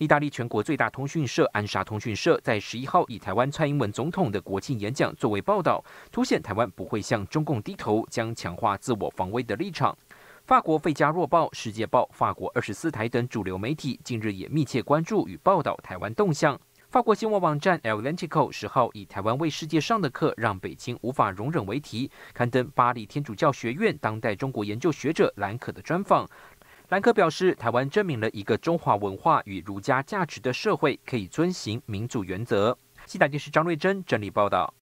意大利全国最大通讯社安莎通讯社在十一号以台湾蔡英文总统的国庆演讲作为报道，凸显台湾不会向中共低头，将强化自我防卫的立场。法国《费加罗报》《世界报》、法国二十四台等主流媒体近日也密切关注与报道台湾动向。法国新闻网站《e l c o 十号以“台湾为世界上的课，让北京无法容忍”为题，刊登巴黎天主教学院当代中国研究学者兰可的专访。兰科表示，台湾证明了一个中华文化与儒家价值的社会可以遵循民主原则。西打电视张瑞珍整理报道。